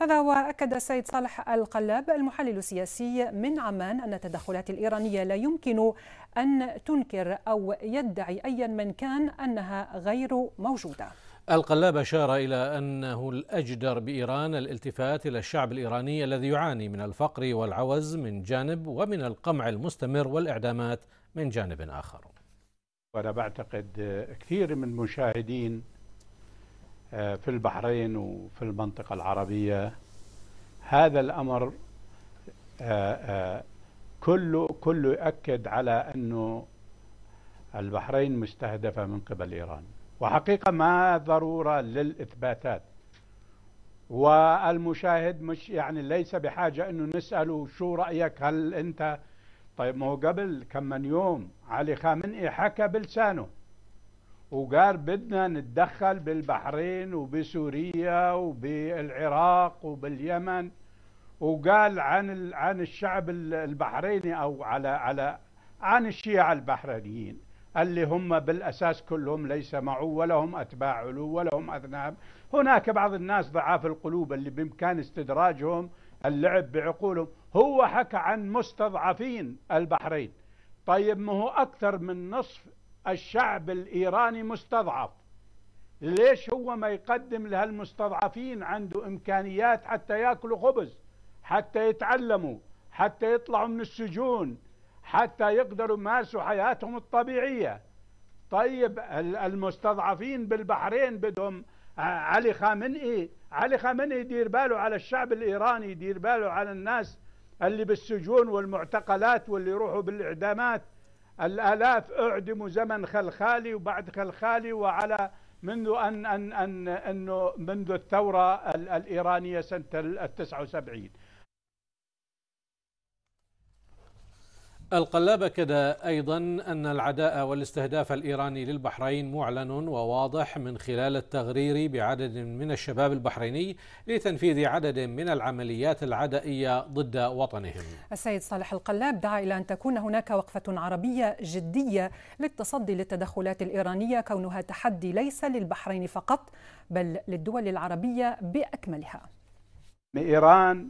هذا وأكد السيد صالح القلاب المحلل السياسي من عمان أن التدخلات الإيرانية لا يمكن أن تنكر أو يدعي أيا من كان أنها غير موجودة القلاب أشار إلى أنه الأجدر بإيران الالتفات إلى الشعب الإيراني الذي يعاني من الفقر والعوز من جانب ومن القمع المستمر والإعدامات من جانب آخر وأنا بعتقد كثير من مشاهدين آه، في البحرين وفي المنطقة العربية هذا الأمر آه، آه، كله كله يؤكد على أنه البحرين مستهدفة من قبل إيران وحقيقة ما ضرورة للإثباتات والمشاهد مش يعني ليس بحاجة أنه نسأله شو رأيك هل أنت طيب ما هو قبل كم من يوم علي خامنئي حكى بلسانه وقال بدنا نتدخل بالبحرين وبسوريا وبالعراق وباليمن وقال عن عن الشعب البحريني او على على عن الشيعة البحرينيين اللي هم بالاساس كلهم ليس معه ولا هم اتباع علو ولا هم اذناب هناك بعض الناس ضعاف القلوب اللي بامكان استدراجهم اللعب بعقولهم هو حكى عن مستضعفين البحرين طيب ما هو اكثر من نصف الشعب الإيراني مستضعف ليش هو ما يقدم لهالمستضعفين عنده إمكانيات حتى يأكلوا خبز حتى يتعلموا حتى يطلعوا من السجون حتى يقدروا يمارسوا حياتهم الطبيعية طيب المستضعفين بالبحرين بدهم آه، علي خامنئي علي خامنئي يدير باله على الشعب الإيراني يدير باله على الناس اللي بالسجون والمعتقلات واللي يروحوا بالإعدامات الآلاف أعدموا زمن خلخالي وبعد خلخالي وعلى منذ أن أن أن أنه منذ الثورة الإيرانية سنة التسعة 79 القلاب أكد أيضا أن العداء والاستهداف الإيراني للبحرين معلن وواضح من خلال التغرير بعدد من الشباب البحريني لتنفيذ عدد من العمليات العدائية ضد وطنهم السيد صالح القلاب دعا إلى أن تكون هناك وقفة عربية جدية للتصدي للتدخلات الإيرانية كونها تحدي ليس للبحرين فقط بل للدول العربية بأكملها إيران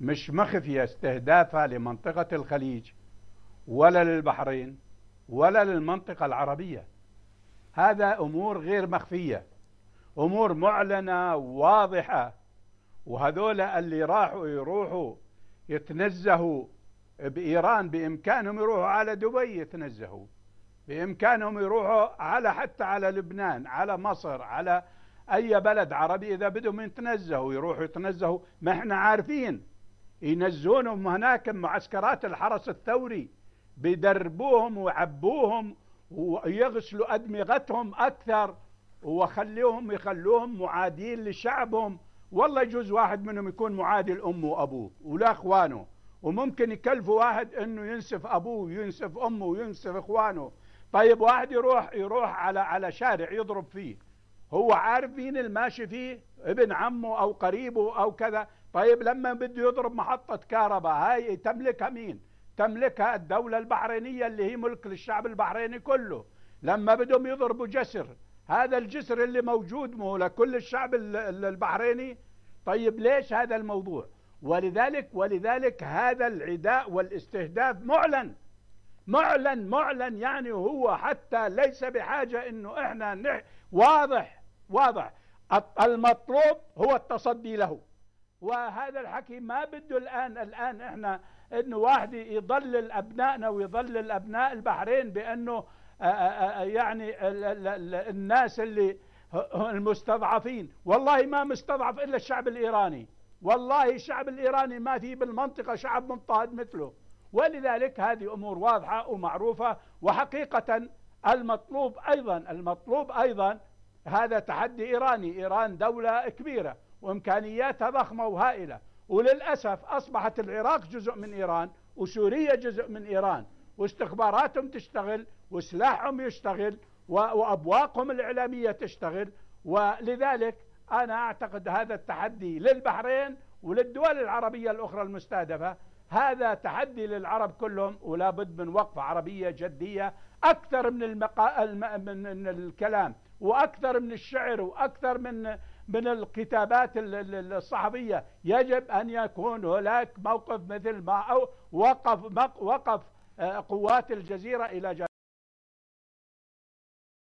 مش مخفية استهدافها لمنطقة الخليج ولا للبحرين ولا للمنطقة العربية هذا أمور غير مخفية أمور معلنة واضحة وهذول اللي راحوا يروحوا يتنزهوا بإيران بإمكانهم يروحوا على دبي يتنزهوا بإمكانهم يروحوا على حتى على لبنان على مصر على أي بلد عربي إذا بدهم يتنزهوا يروحوا يتنزهوا ما احنا عارفين ينزونهم هناك معسكرات الحرس الثوري بدربوهم وعبوهم ويغسلوا أدمغتهم أكثر وخليهم يخلوهم معادين لشعبهم والله يجوز واحد منهم يكون معادي لأمه وأبوه ولا إخوانه وممكن يكلفوا واحد أنه ينسف أبوه وينسف أمه وينسف إخوانه طيب واحد يروح يروح على على شارع يضرب فيه هو عارف مين الماشي فيه ابن عمه أو قريبه أو كذا طيب لما بده يضرب محطة كهرباء هاي تملكها مين تملكها الدولة البحرينية اللي هي ملك للشعب البحريني كله لما بدهم يضربوا جسر هذا الجسر اللي موجود مو لكل الشعب البحريني طيب ليش هذا الموضوع ولذلك ولذلك هذا العداء والاستهداف معلن معلن معلن يعني هو حتى ليس بحاجة انه احنا نح واضح واضح المطلوب هو التصدي له وهذا الحكي ما بده الآن الآن إحنا إنه واحد يضلل أبنائنا ويضلل أبناء البحرين بأنه آه، آه، آه، يعني الناس اللي المستضعفين والله ما مستضعف إلا الشعب الإيراني والله الشعب الإيراني ما في بالمنطقة شعب مضطهد مثله ولذلك هذه أمور واضحة ومعروفة وحقيقة المطلوب أيضا المطلوب أيضا هذا تحدي إيراني إيران دولة كبيرة وإمكانياتها ضخمة وهائلة وللأسف أصبحت العراق جزء من إيران وسوريا جزء من إيران واستخباراتهم تشتغل وسلاحهم يشتغل وأبواقهم الإعلامية تشتغل ولذلك أنا أعتقد هذا التحدي للبحرين وللدول العربية الأخرى المستهدفة هذا تحدي للعرب كلهم ولا بد من وقفة عربية جدية أكثر من, المقا... من الكلام وأكثر من الشعر وأكثر من من الكتابات الصحفية يجب أن يكون هناك موقف مثل ما أو وقف, وقف آه، قوات الجزيرة إلى جانب